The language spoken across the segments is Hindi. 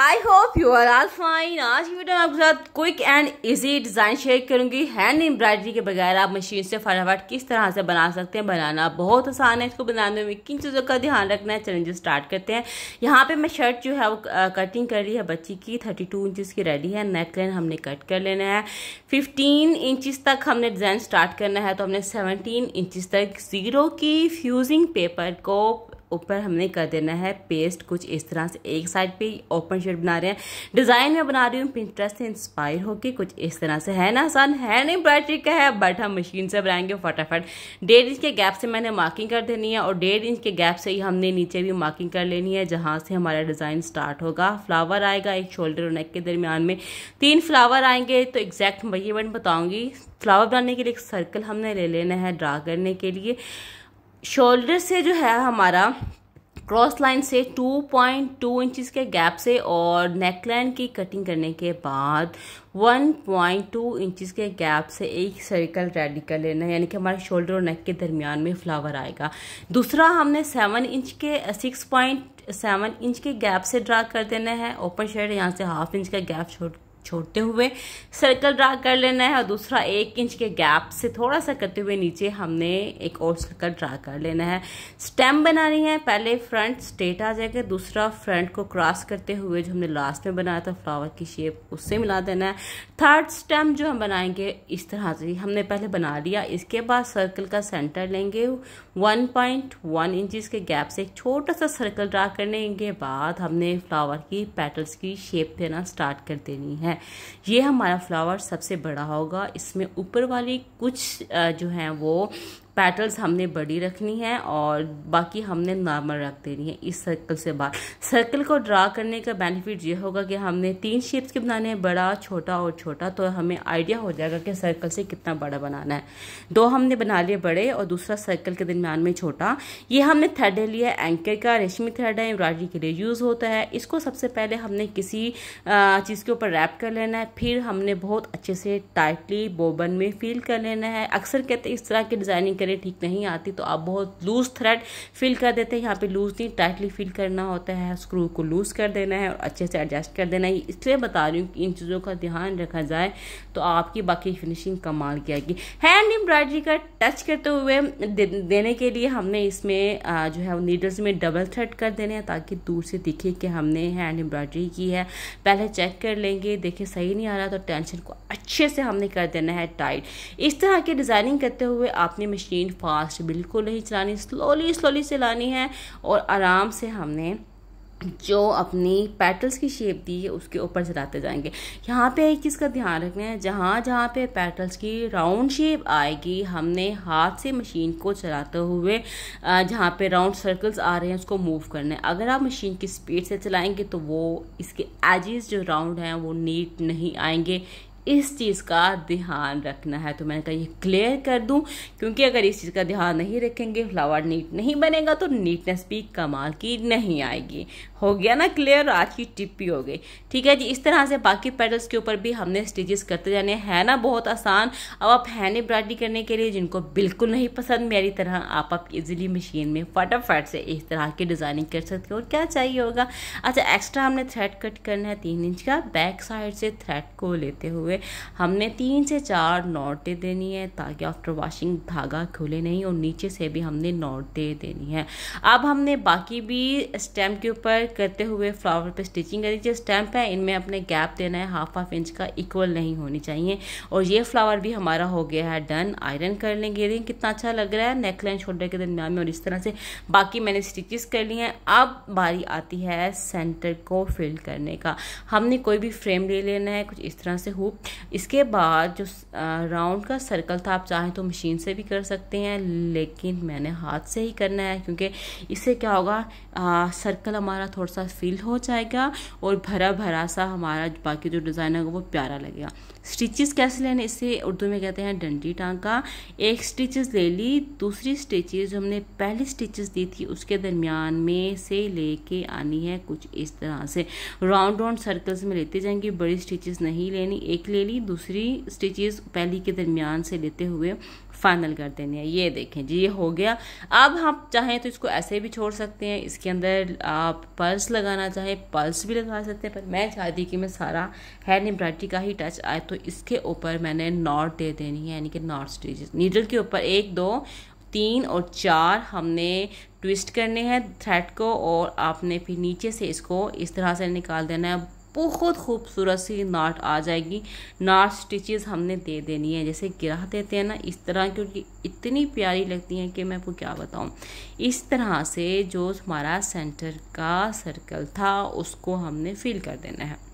I hope you are all fine आज की वीडियो में आपके साथ quick and easy design share करूंगी हैंड एम्ब्रॉयडरी के बगैर आप मशीन से फटाफट किस तरह से बना सकते हैं बनाना बहुत आसान है इसको बनाने में किन चीज़ों का ध्यान रखना है चैलेंजेस स्टार्ट करते हैं यहाँ पे मैं शर्ट जो है वो कटिंग कर ली है बच्ची की थर्टी टू इंचज़ की रेडी है नेक लाइन हमने कट कर लेना है फिफ्टीन इंचज़ तक हमने डिज़ाइन स्टार्ट करना है तो हमने सेवनटीन इंचज़ तक ज़ीरो की फ्यूजिंग पेपर को ऊपर हमने कर देना है पेस्ट कुछ इस तरह से एक साइड पे ओपन शेड बना रहे हैं डिज़ाइन में बना रही हूँ पिंटरेस्ट से इंस्पायर होके कुछ इस तरह से है ना आसान है नहीं बड़ा का है बट हम मशीन से बनाएंगे फटाफट डेढ़ इंच के गैप से मैंने मार्किंग कर देनी है और डेढ़ इंच के गैप से ही हमने नीचे भी मार्किंग कर लेनी है जहाँ से हमारा डिज़ाइन स्टार्ट होगा फ्लावर आएगा एक शोल्डर और नेक के दरमियान में तीन फ्लावर आएंगे तो एग्जैक्ट ये बताऊंगी फ्लावर बनाने के लिए एक सर्कल हमने ले लेना है ड्रा करने के लिए शोल्डर से जो है हमारा क्रॉस लाइन से 2.2 इंचिस के गैप से और नेक लाइन की कटिंग करने के बाद 1.2 इंचिस के गैप से एक सर्कल रेडी कर लेना है यानी कि हमारे शोल्डर और नेक के दरमियान में फ्लावर आएगा दूसरा हमने 7 इंच के 6.7 सेवन इंच के गैप से ड्रा कर देना है ओपन शेड यहाँ से हाफ इंच का गैप छोड़ छोड़ते हुए सर्कल ड्रा कर लेना है और दूसरा एक इंच के गैप से थोड़ा सा करते हुए नीचे हमने एक और सर्कल ड्रा कर लेना है स्टेम बनानी है पहले फ्रंट स्ट्रेट आ जाएगा दूसरा फ्रंट को क्रॉस करते हुए जो हमने लास्ट में बनाया था फ्लावर की शेप उससे मिला देना है थर्ड स्टेम जो हम बनाएंगे इस तरह से हमने पहले बना लिया इसके बाद सर्कल का सेंटर लेंगे वन पॉइंट वन इंच के गैप से एक छोटा सा सर्कल ड्रा करने के बाद हमने फ्लावर की पेटल्स की शेप देना स्टार्ट कर देनी है है ये हमारा फ्लावर सबसे बड़ा होगा इसमें ऊपर वाली कुछ जो है वो पैटल्स हमने बड़ी रखनी है और बाकी हमने नॉर्मल रख देनी है इस सर्कल से बाहर सर्कल को ड्रा करने का बेनिफिट ये होगा कि हमने तीन शेप्स के बनाने हैं बड़ा छोटा और छोटा तो हमें आइडिया हो जाएगा कि सर्कल से कितना बड़ा बनाना है दो हमने बना लिए बड़े और दूसरा सर्कल के दरमियान में छोटा ये हमने थ्रेड लिया एंकर का रेशमी थ्रेड है एम्ब्रॉयडरी के लिए यूज़ होता है इसको सबसे पहले हमने किसी चीज़ के ऊपर रैप कर लेना है फिर हमने बहुत अच्छे से टाइटली बोबन में फील कर लेना है अक्सर कहते हैं इस तरह की डिज़ाइनिंग करें ठीक नहीं आती तो आप बहुत लूज थ्रेड फील कर देते हैं यहाँ पे लूज नहीं टाइटली फील करना होता है स्क्रू को लूज़ कर देना है और अच्छे से एडजस्ट कर देना है इसलिए बता रही हूँ कि इन चीज़ों का ध्यान रखा जाए तो आपकी बाकी फिनिशिंग कमाल की आएगी हैंड एम्ब्रॉयडरी का टच करते हुए दे, देने के लिए हमने इसमें जो है नीडल्स में डबल थ्रेड कर देने हैं ताकि दूर से दिखे कि हमने हैंड एम्ब्रॉयडरी की है पहले चेक कर लेंगे देखे सही नहीं आ रहा तो टेंशन को अच्छे से हमने कर देना है टाइट इस तरह की डिज़ाइनिंग करते हुए आपने मशीन मशीन फास्ट बिल्कुल नहीं चलानी स्लोली स्लोली चलानी है और आराम से हमने जो अपनी पेटल्स की शेप दी है उसके ऊपर चलाते जाएंगे यहाँ पे एक चीज़ का ध्यान रखना है जहाँ जहाँ पे पेटल्स की राउंड शेप आएगी हमने हाथ से मशीन को चलाते हुए जहाँ पे राउंड सर्कल्स आ रहे हैं उसको मूव करना है अगर आप मशीन की स्पीड से चलाएंगे तो वो इसके एजिस जो राउंड हैं वो नीट नहीं आएंगे इस चीज़ का ध्यान रखना है तो मैंने कहा ये क्लियर कर दूं क्योंकि अगर इस चीज़ का ध्यान नहीं रखेंगे फ्लावर नीट नहीं बनेगा तो नीटनेस भी कमाल की नहीं आएगी हो गया ना क्लियर आज की टिप भी हो गई ठीक है जी इस तरह से बाकी पेटल्स के ऊपर भी हमने स्टिचेस करते जाने हैं ना बहुत आसान अब आप हैंड एम्ब्रॉयडरी करने के लिए जिनको बिल्कुल नहीं पसंद मेरी तरह आप आप इजीली मशीन में फटाफट से इस तरह की डिज़ाइनिंग कर सकते हो और क्या चाहिए होगा अच्छा एक्स्ट्रा हमने थ्रेड कट करना है तीन इंच का बैक साइड से थ्रेड को लेते हुए हमने तीन से चार नॉट दे देनी है ताकि आफ्टर वॉशिंग धागा खुले नहीं और नीचे से भी हमने नॉट दे देनी है अब हमने बाकी भी स्टेम के ऊपर करते हुए फ्लावर पे स्टिचिंग करें जो स्टैम्प है इनमें अपने गैप देना है हाफ हाफ इंच का इक्वल नहीं होनी चाहिए और ये फ्लावर भी हमारा हो गया है डन आयरन कर लेंगे देखिए कितना अच्छा लग रहा है नेक लाइन शोल्डर के दरमियान में और इस तरह से बाकी मैंने स्टिचेस कर लिए हैं अब बारी आती है सेंटर को फिल करने का हमने कोई भी फ्रेम ले लेना है कुछ इस तरह से हुप इसके बाद जो राउंड का सर्कल था आप चाहें तो मशीन से भी कर सकते हैं लेकिन मैंने हाथ से ही करना है क्योंकि इससे क्या होगा आ, सर्कल हमारा थोड़ा सा फील हो जाएगा और भरा भरा सा हमारा बाकी जो डिज़ाइन होगा वो प्यारा लगेगा स्टिचेस कैसे लेने इसे उर्दू में कहते हैं डंडी टांका एक स्टिचेस ले ली दूसरी स्टिचेस जो हमने पहली स्टिचेस दी थी उसके दरमियान में से लेके आनी है कुछ इस तरह से राउंड राउंड सर्कल्स में लेते जाएंगे बड़ी स्टिचेस नहीं लेनी एक ले ली दूसरी स्टिचेस पहली के दरमियान से लेते हुए फाइनल कर देनी है ये देखें जी ये हो गया अब हम हाँ चाहें तो इसको ऐसे भी छोड़ सकते हैं इसके अंदर आप पल्स लगाना चाहें पल्स भी लगा सकते हैं पर मैं चाहती कि मैं सारा हैंड निब्राटी का ही टच आए तो इसके ऊपर मैंने नॉट दे देनी है यानी कि नॉट स्टिचेस नीडल के ऊपर एक दो तीन और चार हमने ट्विस्ट करने हैं थ्रेड को और आपने फिर नीचे से इसको इस तरह से निकाल देना है बहुत खूबसूरत सी नाट आ जाएगी नाट स्टिचेस हमने दे देनी है जैसे गिरा देते हैं ना इस तरह क्योंकि इतनी प्यारी लगती हैं कि मैं आपको क्या बताऊँ इस तरह से जो हमारा सेंटर का सर्कल था उसको हमने फिल कर देना है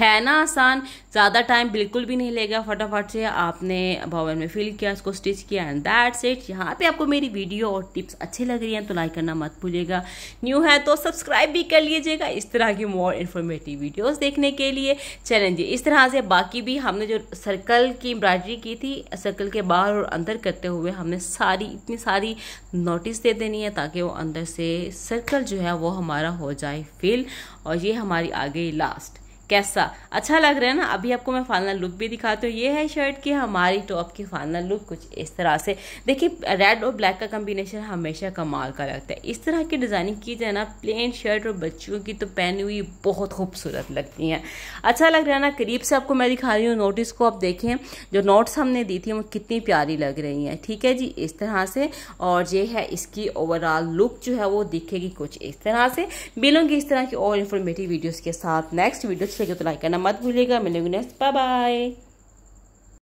है ना आसान ज़्यादा टाइम बिल्कुल भी नहीं लेगा फटाफट से आपने भवन में फिल किया उसको स्टिच किया एंड दैट्स इट यहाँ पे आपको मेरी वीडियो और टिप्स अच्छी लग रही हैं तो लाइक करना मत भूलिएगा न्यू है तो सब्सक्राइब भी कर लीजिएगा इस तरह की मोर इन्फॉर्मेटिव वीडियोस देखने के लिए चैलेंज इस तरह से बाकी भी हमने जो सर्कल की एम्ब्रॉयडरी की थी सर्कल के बाहर और अंदर करते हुए हमने सारी इतनी सारी नोटिस दे देनी है ताकि वो अंदर से सर्कल जो है वो हमारा हो जाए फिल और ये हमारी आ गई लास्ट कैसा अच्छा लग रहा है ना अभी आपको मैं फाइनल लुक भी दिखाती हूँ ये है शर्ट की हमारी टॉप की फाइनल लुक कुछ इस तरह से देखिए रेड और ब्लैक का कम्बिनेशन हमेशा कमाल का लगता है इस तरह की डिज़ाइनिंग की जाए ना प्लेन शर्ट और बच्चियों की तो पहनी हुई बहुत खूबसूरत लगती हैं अच्छा लग रहा है ना करीब से आपको मैं दिखा रही हूँ नोटिस को आप देखें जो नोट्स हमने दी थी वो कितनी प्यारी लग रही हैं ठीक है जी इस तरह से और ये है इसकी ओवरऑल लुक जो है वो दिखेगी कुछ इस तरह से मिलूंगी इस तरह की और इन्फॉर्मेटिव वीडियोज़ के साथ नेक्स्ट वीडियो शेयर तो लाइक करना मत भूलिएगा मिलेंगे नेक्स्ट बाय बाय